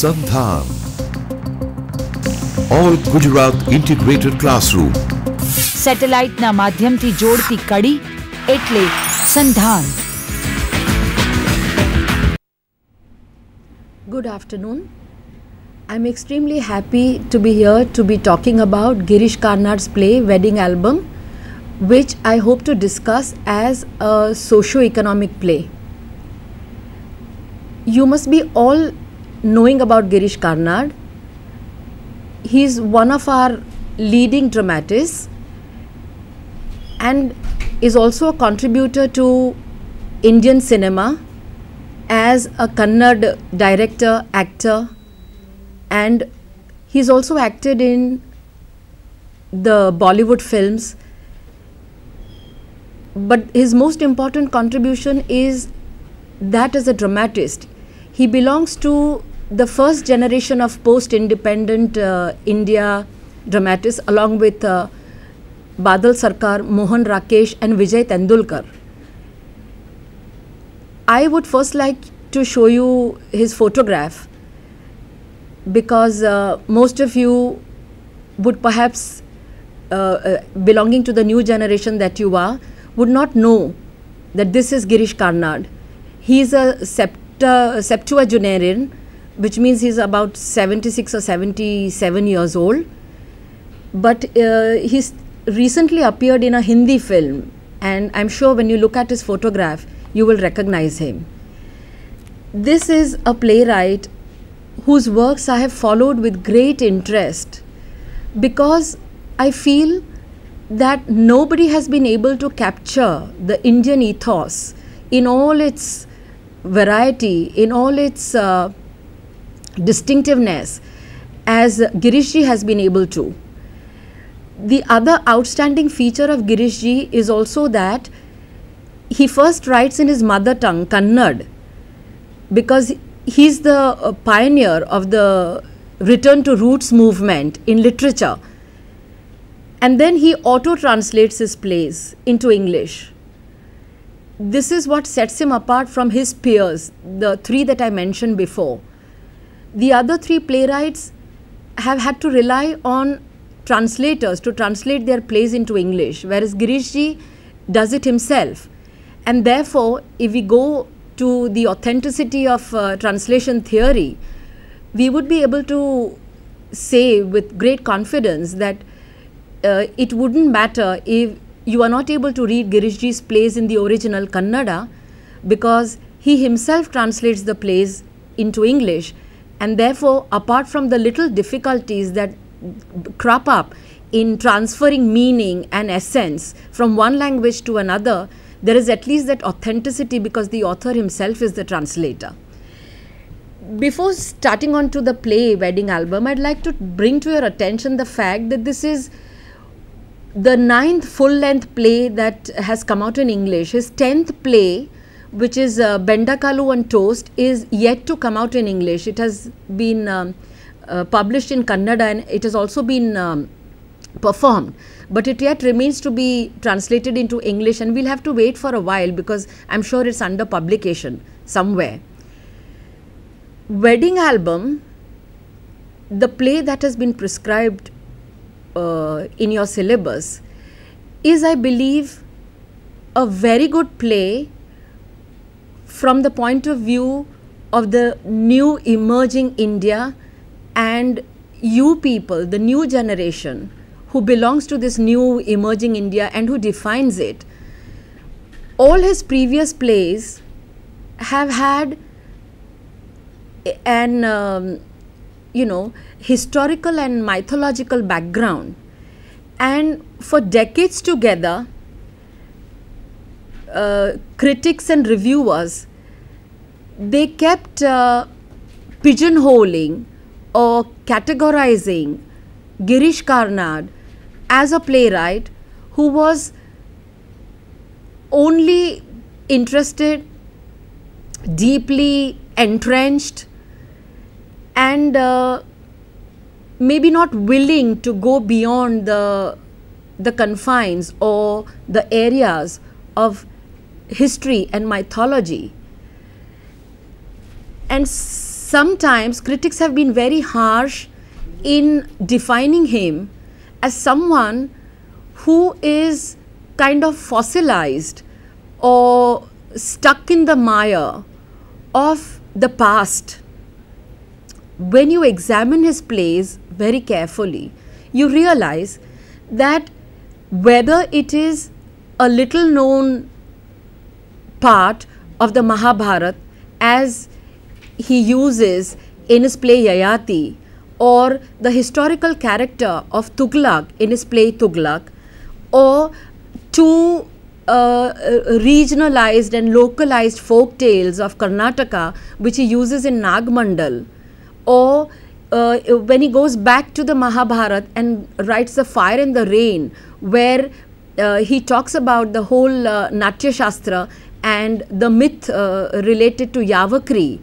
Sandham. All Gujarat Integrated Classroom. Satellite na madhyam thi jod thi kadi, etle Sandham. Good afternoon. I am extremely happy to be here to be talking about Girish Karnad's play Wedding Album, which I hope to discuss as a socio-economic play. You must be all knowing about Girish Karnad. He's one of our leading dramatists and is also a contributor to Indian cinema as a Kannad director, actor, and he's also acted in the Bollywood films. But his most important contribution is that as a dramatist. He belongs to the first generation of post-independent uh, India dramatists, along with uh, Badal Sarkar, Mohan Rakesh, and Vijay Tendulkar. I would first like to show you his photograph because uh, most of you would perhaps, uh, uh, belonging to the new generation that you are, would not know that this is Girish Karnad. He is a sept septuagenarian which means he's about 76 or 77 years old. But uh, he's recently appeared in a Hindi film, and I'm sure when you look at his photograph, you will recognize him. This is a playwright whose works I have followed with great interest because I feel that nobody has been able to capture the Indian ethos in all its variety, in all its uh, distinctiveness as Girishji has been able to. The other outstanding feature of Girishji is also that he first writes in his mother tongue, Kannad, because he's the uh, pioneer of the return to roots movement in literature. And then he auto translates his plays into English. This is what sets him apart from his peers, the three that I mentioned before. The other three playwrights have had to rely on translators to translate their plays into English, whereas Girishji does it himself. And therefore, if we go to the authenticity of uh, translation theory, we would be able to say with great confidence that uh, it wouldn't matter if you are not able to read Girishji's plays in the original Kannada because he himself translates the plays into English and therefore, apart from the little difficulties that crop up in transferring meaning and essence from one language to another, there is at least that authenticity because the author himself is the translator. Before starting on to the play Wedding Album, I'd like to bring to your attention the fact that this is the ninth full length play that has come out in English, his tenth play which is uh, Kalu on Toast, is yet to come out in English. It has been um, uh, published in Kannada and it has also been um, performed but it yet remains to be translated into English and we'll have to wait for a while because I'm sure it's under publication somewhere. Wedding album, the play that has been prescribed uh, in your syllabus is I believe a very good play from the point of view of the new emerging India and you people, the new generation who belongs to this new emerging India and who defines it, all his previous plays have had an, um, you know, historical and mythological background. And for decades together, uh, critics and reviewers, they kept uh, pigeonholing or categorizing Girish Karnad as a playwright who was only interested, deeply entrenched, and uh, maybe not willing to go beyond the the confines or the areas of history and mythology. And sometimes critics have been very harsh in defining him as someone who is kind of fossilized or stuck in the mire of the past. When you examine his plays very carefully, you realize that whether it is a little known part of the Mahabharata as he uses in his play Yayati or the historical character of Tughlaq in his play Tughlaq or two uh, uh, regionalized and localized folk tales of Karnataka which he uses in Nagmandal or uh, when he goes back to the Mahabharata and writes The Fire and the Rain where uh, he talks about the whole uh, Natya Shastra and the myth uh, related to Yavakri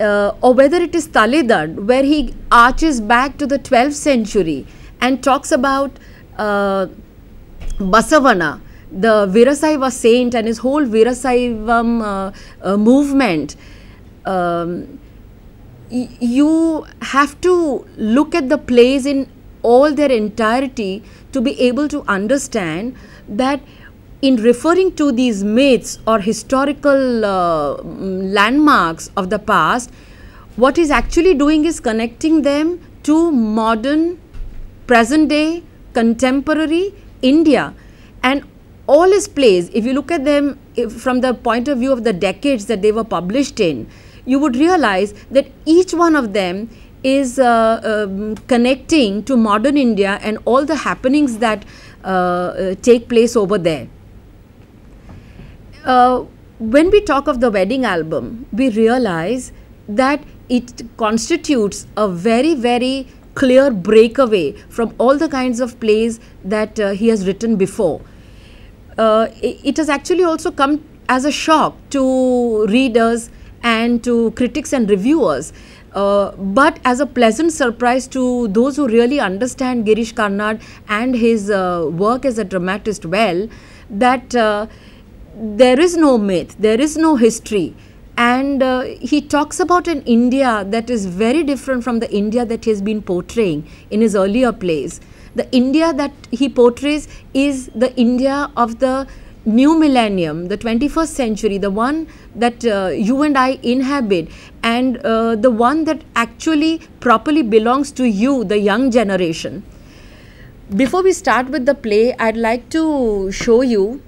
uh, or whether it is Talidad where he arches back to the 12th century and talks about uh, Basavana, the Virasaiva saint and his whole Virasaivam uh, uh, movement. Um, you have to look at the plays in all their entirety to be able to understand that in referring to these myths or historical uh, landmarks of the past, what is actually doing is connecting them to modern, present day, contemporary India. And all his plays, if you look at them from the point of view of the decades that they were published in, you would realize that each one of them is uh, um, connecting to modern India and all the happenings that uh, uh take place over there uh, when we talk of the wedding album, we realize that it constitutes a very, very clear breakaway from all the kinds of plays that uh, he has written before. Uh, it has actually also come as a shock to readers and to critics and reviewers, uh, but as a pleasant surprise to those who really understand Girish Karnad and his uh, work as a dramatist well, that uh, there is no myth, there is no history. And uh, he talks about an India that is very different from the India that he has been portraying in his earlier plays. The India that he portrays is the India of the new millennium, the 21st century, the one that uh, you and I inhabit, and uh, the one that actually properly belongs to you, the young generation. Before we start with the play, I'd like to show you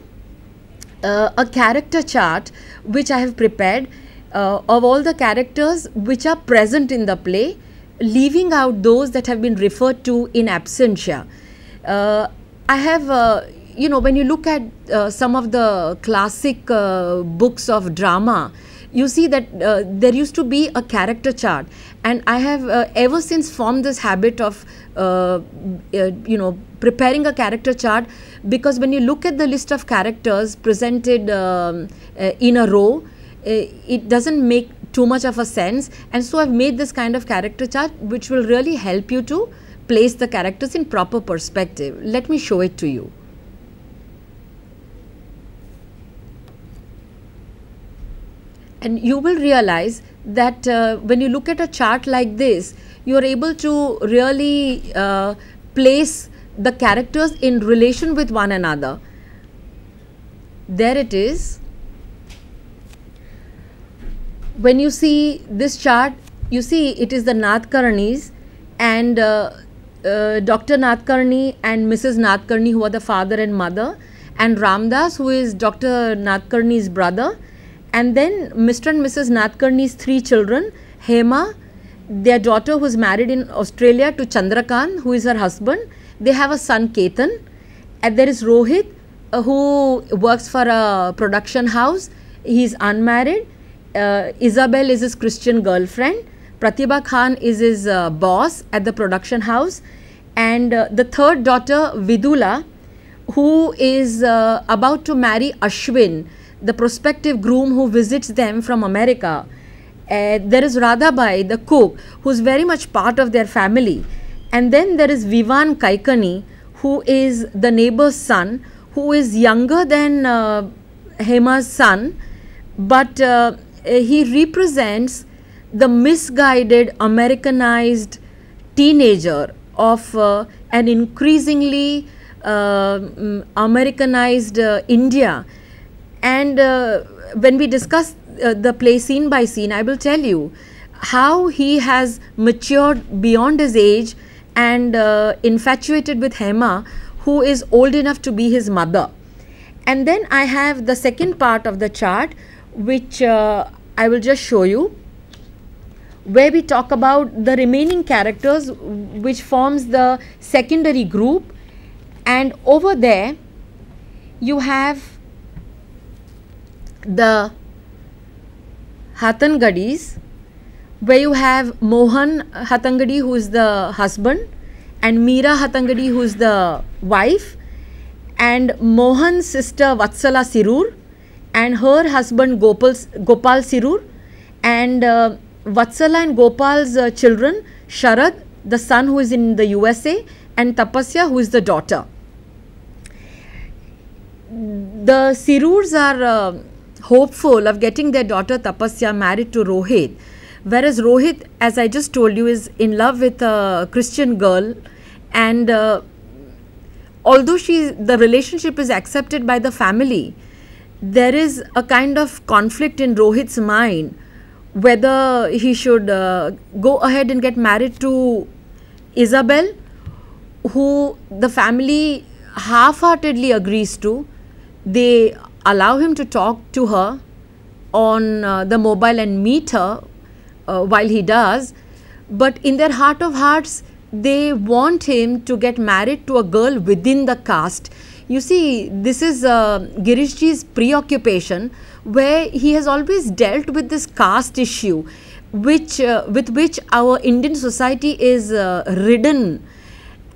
uh, a character chart which I have prepared uh, of all the characters which are present in the play, leaving out those that have been referred to in absentia. Uh, I have, uh, you know, when you look at uh, some of the classic uh, books of drama, you see that uh, there used to be a character chart and i have uh, ever since formed this habit of uh, you know preparing a character chart because when you look at the list of characters presented um, uh, in a row, uh, it doesn't make too much of a sense. And so I've made this kind of character chart which will really help you to place the characters in proper perspective. Let me show it to you. And you will realize that uh, when you look at a chart like this, you are able to really uh, place the characters in relation with one another. There it is. When you see this chart, you see it is the Karnis, and uh, uh, Dr. and Mrs. Karni, who are the father and mother and Ramdas who is Dr. Karni's brother and then Mr. and Mrs. Karni's three children, Hema, their daughter who is married in Australia to Chandrakan, who is her husband they have a son Ketan, and there is Rohit uh, who works for a production house. He's unmarried. Uh, Isabel is his Christian girlfriend. Pratibha Khan is his uh, boss at the production house. And uh, the third daughter, Vidula, who is uh, about to marry Ashwin, the prospective groom who visits them from America. Uh, there is Radhabai, the cook, who's very much part of their family. And then there is Vivan Kaikani, who is the neighbor's son, who is younger than uh, Hema's son, but uh, he represents the misguided, Americanized teenager of uh, an increasingly uh, mm, Americanized uh, India. And uh, when we discuss the play scene by scene, I will tell you how he has matured beyond his age and uh, infatuated with Hema, who is old enough to be his mother. And then I have the second part of the chart, which uh, I will just show you, where we talk about the remaining characters, which forms the secondary group. And over there, you have the Hatangadis, where you have Mohan Hatangadi, who is the husband, and Meera Hatangadi, who is the wife, and Mohan's sister Vatsala Sirur, and her husband Gopal, Gopal Sirur, and uh, Vatsala and Gopal's uh, children, Sharad, the son who is in the USA, and Tapasya, who is the daughter. The Sirurs are uh, hopeful of getting their daughter Tapasya married to Rohit Whereas Rohit, as I just told you, is in love with a Christian girl, and uh, although she the relationship is accepted by the family, there is a kind of conflict in Rohit's mind whether he should uh, go ahead and get married to Isabel, who the family half-heartedly agrees to. They allow him to talk to her on uh, the mobile and meet her uh, while he does, but in their heart of hearts, they want him to get married to a girl within the caste. You see, this is uh, Girishji's preoccupation where he has always dealt with this caste issue which uh, with which our Indian society is uh, ridden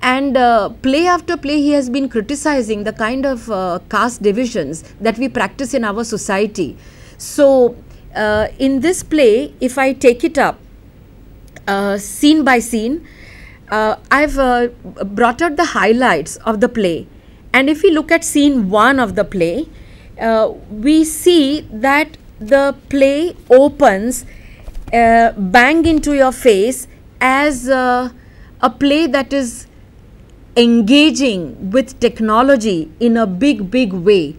and uh, play after play he has been criticizing the kind of uh, caste divisions that we practice in our society so uh, in this play, if I take it up uh, scene by scene, uh, I've uh, brought out the highlights of the play. And if we look at scene one of the play, uh, we see that the play opens uh, bang into your face as a play that is engaging with technology in a big, big way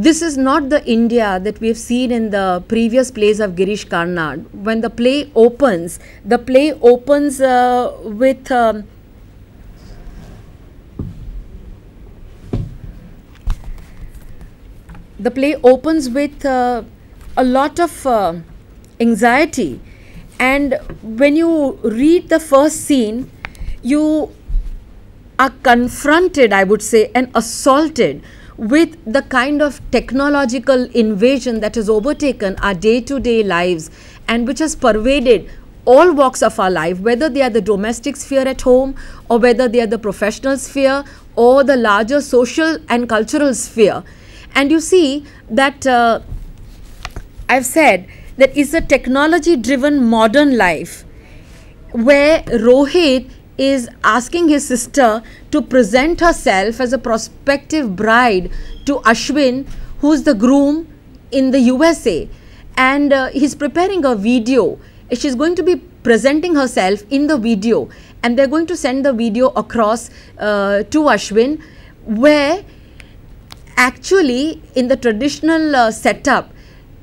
this is not the India that we have seen in the previous plays of Girish Karnad. When the play opens, the play opens uh, with. Um, the play opens with uh, a lot of uh, anxiety and when you read the first scene you are confronted i would say and assaulted with the kind of technological invasion that has overtaken our day to day lives and which has pervaded all walks of our life, whether they are the domestic sphere at home or whether they are the professional sphere or the larger social and cultural sphere. And you see that uh, I've said that it's a technology driven modern life where Rohit is asking his sister to present herself as a prospective bride to Ashwin, who's the groom in the USA. And uh, he's preparing a video. She's going to be presenting herself in the video. And they're going to send the video across uh, to Ashwin, where actually, in the traditional uh, setup,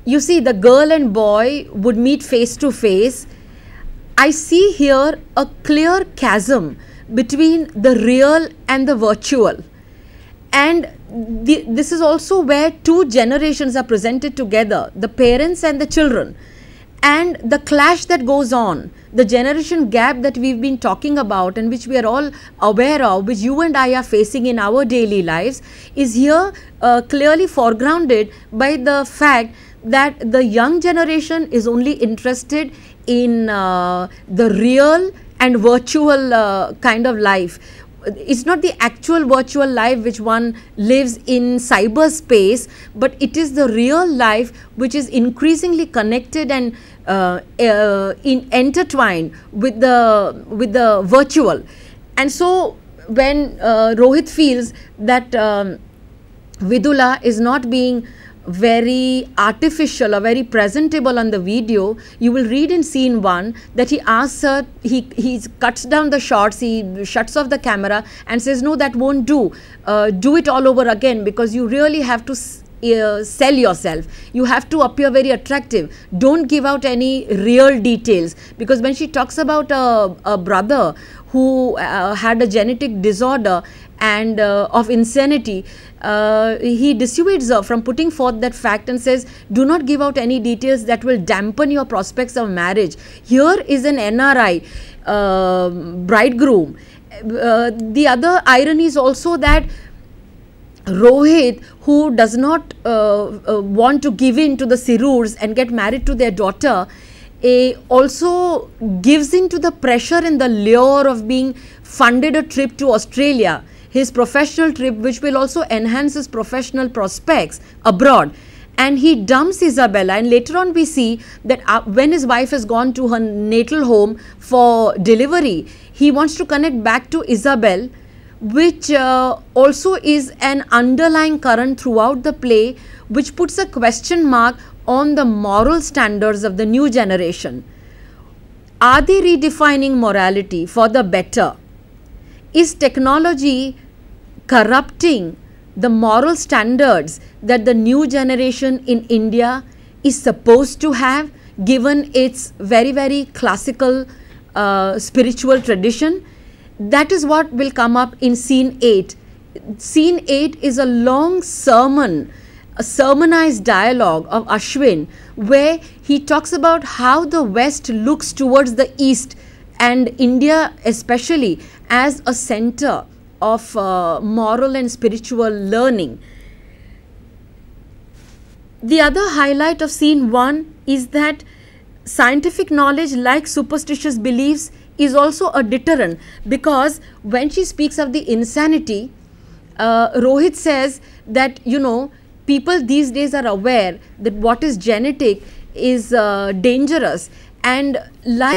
you see the girl and boy would meet face to face I see here a clear chasm between the real and the virtual. And the, this is also where two generations are presented together the parents and the children. And the clash that goes on, the generation gap that we've been talking about and which we are all aware of, which you and I are facing in our daily lives, is here uh, clearly foregrounded by the fact that the young generation is only interested in uh, the real and virtual uh, kind of life it's not the actual virtual life which one lives in cyberspace, but it is the real life which is increasingly connected and uh, uh, in intertwined with the with the virtual. And so when uh, Rohit feels that um, Vidula is not being very artificial or very presentable on the video, you will read in scene one that he asks her, he, he cuts down the shots, he shuts off the camera and says, no, that won't do. Uh, do it all over again because you really have to uh, sell yourself. You have to appear very attractive. Don't give out any real details because when she talks about a, a brother who uh, had a genetic disorder and uh, of insanity, uh, he dissuades her from putting forth that fact and says, do not give out any details that will dampen your prospects of marriage. Here is an NRI uh, bridegroom. Uh, the other irony is also that Rohit, who does not uh, uh, want to give in to the Sirurs and get married to their daughter, a, eh, also gives in to the pressure and the lure of being funded a trip to Australia his professional trip, which will also enhance his professional prospects abroad. And he dumps Isabella, and later on, we see that uh, when his wife has gone to her natal home for delivery, he wants to connect back to Isabel, which uh, also is an underlying current throughout the play, which puts a question mark on the moral standards of the new generation. Are they redefining morality for the better? Is technology corrupting the moral standards that the new generation in India is supposed to have given its very, very classical uh, spiritual tradition. That is what will come up in scene 8. Scene 8 is a long sermon, a sermonized dialogue of Ashwin, where he talks about how the West looks towards the East and India especially as a center of uh, moral and spiritual learning. The other highlight of scene 1 is that scientific knowledge like superstitious beliefs is also a deterrent because when she speaks of the insanity, uh, Rohit says that you know people these days are aware that what is genetic is uh, dangerous and like